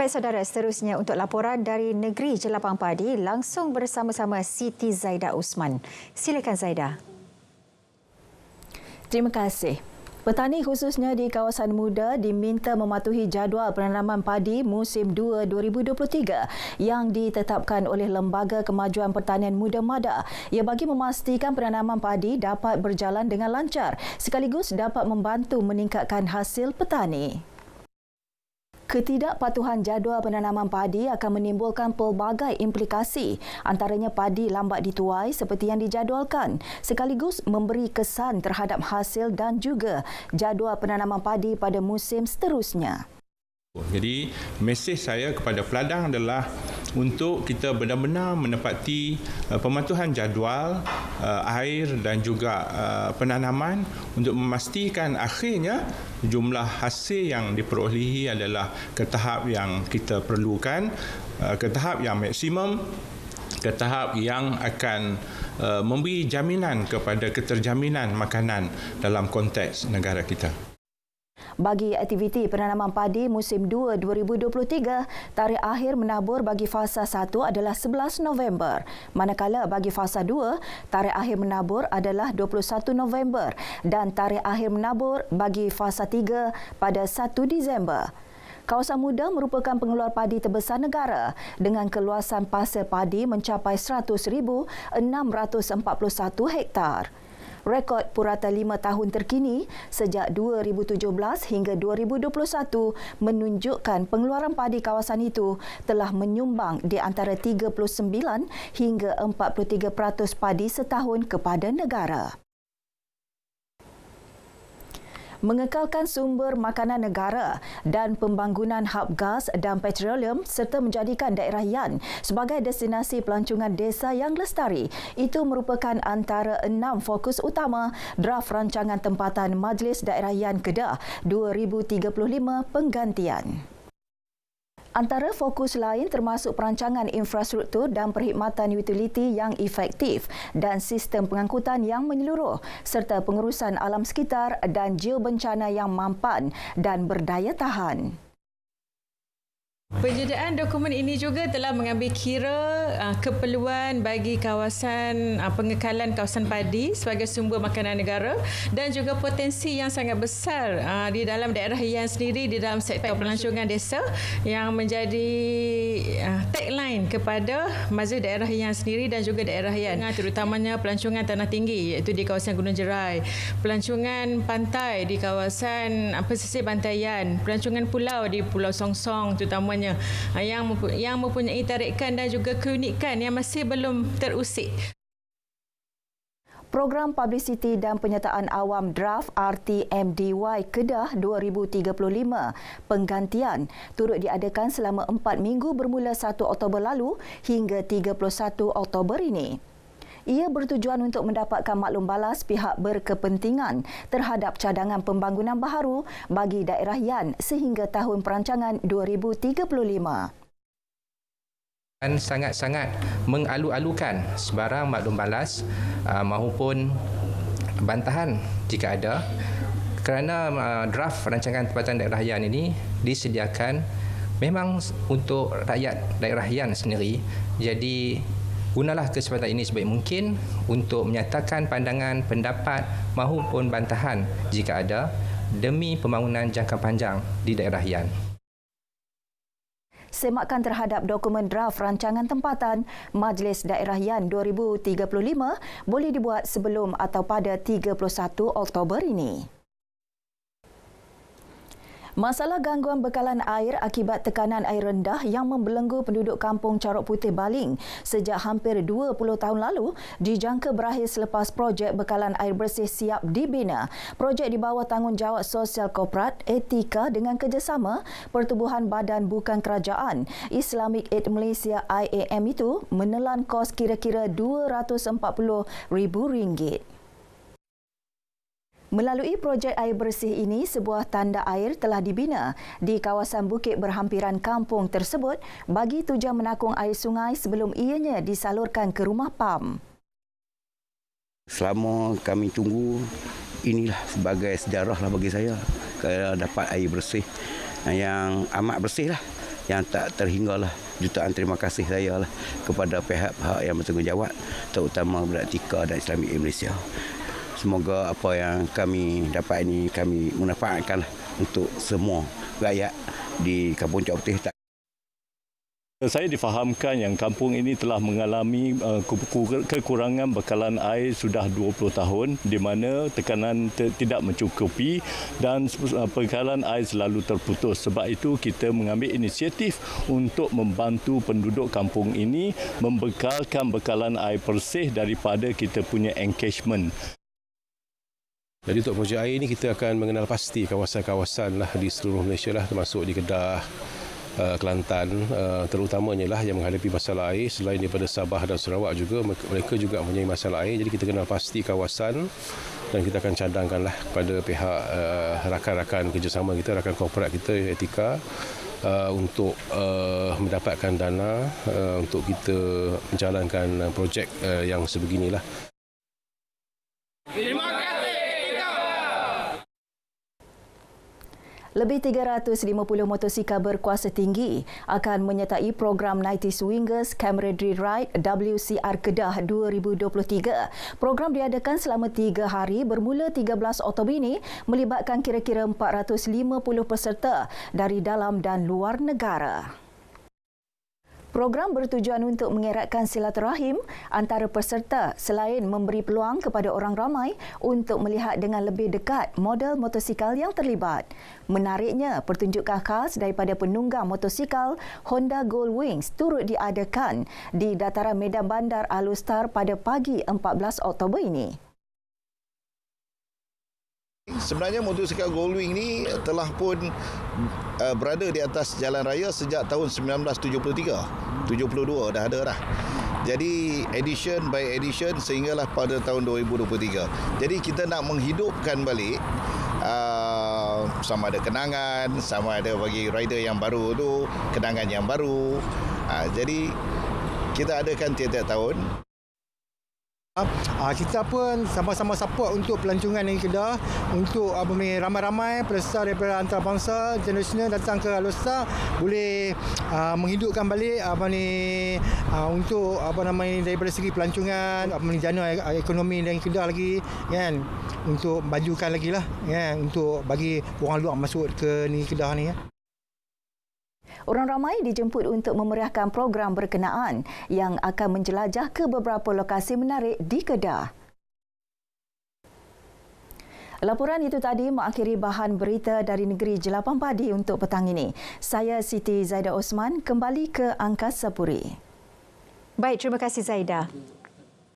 Baik saudara, seterusnya untuk laporan dari Negeri Jelapang Padi langsung bersama-sama Siti Zaida Usman. Silakan Zaida. Terima kasih. Petani khususnya di kawasan muda diminta mematuhi jadual penanaman padi musim 2 2023 yang ditetapkan oleh Lembaga Kemajuan Pertanian Muda MADA. Ia bagi memastikan penanaman padi dapat berjalan dengan lancar sekaligus dapat membantu meningkatkan hasil petani. Ketidakpatuhan jadual penanaman padi akan menimbulkan pelbagai implikasi antaranya padi lambat dituai seperti yang dijadualkan sekaligus memberi kesan terhadap hasil dan juga jadual penanaman padi pada musim seterusnya. Jadi mesej saya kepada peladang adalah untuk kita benar-benar menepati uh, pematuhan jadual uh, air dan juga uh, penanaman untuk memastikan akhirnya jumlah hasil yang diperolehi adalah ke tahap yang kita perlukan, ke tahap yang maksimum, ke tahap yang akan memberi jaminan kepada keterjaminan makanan dalam konteks negara kita bagi aktiviti penanaman padi musim 2 2023. Tarikh akhir menabur bagi fasa 1 adalah 11 November. Manakala bagi fasa 2, tarikh akhir menabur adalah 21 November dan tarikh akhir menabur bagi fasa 3 pada 1 Disember. Kawasan Muda merupakan pengeluar padi terbesar negara dengan keluasan pasir padi mencapai 100,641 hektar rekod purata lima tahun terkini sejak 2017 hingga 2021 menunjukkan pengeluaran padi kawasan itu telah menyumbang di antara 39 hingga 43 peratus padi setahun kepada negara mengekalkan sumber makanan negara dan pembangunan hub gas dan petroleum serta menjadikan daerah Yan sebagai destinasi pelancongan desa yang lestari. Itu merupakan antara enam fokus utama draft rancangan tempatan Majlis Daerah Yan Kedah 2035 penggantian. Antara fokus lain termasuk perancangan infrastruktur dan perkhidmatan utiliti yang efektif dan sistem pengangkutan yang menyeluruh serta pengurusan alam sekitar dan geobencana yang mampan dan berdaya tahan. Penyediaan dokumen ini juga telah mengambil kira ah, keperluan bagi kawasan ah, pengekalan kawasan padi sebagai sumber makanan negara dan juga potensi yang sangat besar ah, di dalam daerah yang sendiri di dalam sektor pelancongan desa yang menjadi tagline kepada Majlis Daerah yang sendiri dan juga daerah yang terutamanya pelancongan tanah tinggi iaitu di kawasan Gunung Jerai, pelancongan pantai di kawasan uh, pesisir pantai pelancongan pulau di Pulau Songsong terutamanya sebenarnya ah, yang yang mempunyai tarikan dan juga keunikan yang masih belum terusik. Program publicity dan penyertaan awam draft RTMDY Kedah 2035 penggantian turut diadakan selama 4 minggu bermula 1 Oktober lalu hingga 31 Oktober ini. Ia bertujuan untuk mendapatkan maklum balas pihak berkepentingan terhadap cadangan pembangunan baharu bagi daerah Yan sehingga tahun perancangan 2035 dan sangat-sangat mengalu-alukan sebarang maklum balas uh, mahupun bantahan jika ada kerana uh, draft rancangan tempatan daerah Yan ini disediakan memang untuk rakyat daerah Yan sendiri jadi gunalah kesempatan ini sebaik mungkin untuk menyatakan pandangan, pendapat maupun bantahan jika ada demi pembangunan jangka panjang di daerah Hian. Semakan terhadap dokumen draft rancangan tempatan Majlis Daerah Yan 2035 boleh dibuat sebelum atau pada 31 Oktober ini. Masalah gangguan bekalan air akibat tekanan air rendah yang membelenggu penduduk kampung Carok Putih Baling sejak hampir 20 tahun lalu dijangka berakhir selepas projek bekalan air bersih siap dibina. Projek di bawah tanggungjawab sosial korporat Etika dengan kerjasama Pertubuhan Badan Bukan Kerajaan Islamic Aid Malaysia IAM itu menelan kos kira-kira RM240,000. Melalui projek air bersih ini, sebuah tanda air telah dibina di kawasan bukit berhampiran kampung tersebut bagi tujuan menakung air sungai sebelum ianya disalurkan ke rumah PAM. Selama kami tunggu, inilah sebagai sejarah lah bagi saya kalau dapat air bersih yang amat bersih lah, yang tak terhingga lah. Jutaan terima kasih saya lah kepada pihak-pihak yang bertanggungjawab, terutama Berat dan Islamik Malaysia semoga apa yang kami dapat ini kami manfaatkan untuk semua rakyat di Kampung Cok Putih. Saya difahamkan yang kampung ini telah mengalami eh, kekurangan bekalan air sudah 20 tahun di mana tekanan tidak mencukupi dan eh, bekalan air selalu terputus. Sebab itu kita mengambil inisiatif untuk membantu penduduk kampung ini membekalkan bekalan air bersih daripada kita punya engagement. Jadi untuk projek air ini kita akan mengenal pasti kawasan-kawasan lah di seluruh Malaysia lah termasuk di Kedah, eh, Kelantan eh, terutamanya lah yang menghadapi masalah air selain daripada Sabah dan Sarawak juga mereka juga mempunyai masalah air jadi kita kenal pasti kawasan dan kita akan cadangkan lah kepada pihak eh, rakan-rakan kerjasama kita rakan korporat kita Etika untuk mendapatkan dana untuk kita menjalankan projek yang sebeginilah Lebih 350 motosikal berkuasa tinggi akan menyertai program 90 Swingers Camaraderie Ride WCR Kedah 2023. Program diadakan selama 3 hari bermula 13 Oktober ini melibatkan kira-kira 450 peserta dari dalam dan luar negara. Program bertujuan untuk mengeratkan silaturahim antara peserta selain memberi peluang kepada orang ramai untuk melihat dengan lebih dekat model motosikal yang terlibat. Menariknya, pertunjukan khas daripada penunggang motosikal Honda Gold Wings turut diadakan di dataran Medan Bandar Alustar pada pagi 14 Oktober ini sebenarnya motosikal Goldwing ni telah pun uh, berada di atas jalan raya sejak tahun 1973 72 dah ada dah jadi edition by edition sehinggalah pada tahun 2023 jadi kita nak menghidupkan balik uh, sama ada kenangan sama ada bagi rider yang baru tu kenangan yang baru uh, jadi kita adakan tiap-tiap tahun Uh, kita pun sama-sama support untuk pelancongan negeri Kedah untuk apa uh, ramai-ramai peserta daripada antarabangsa international datang ke Alosa boleh uh, menghidupkan balik ah, apa ni uh, untuk apa nama ini daripada segi pelancongan apa ni jana e, ekonomi negeri Kedah lagi kan untuk majukan lagi lah kan untuk bagi orang luar masuk ke negeri Kedah ni ya. Orang ramai dijemput untuk memeriahkan program berkenaan yang akan menjelajah ke beberapa lokasi menarik di Kedah. Laporan itu tadi mengakhiri bahan berita dari negeri Jelapang Padi untuk petang ini. Saya Siti Zaida Osman kembali ke Angkasa Puri. Baik, terima kasih Zaida.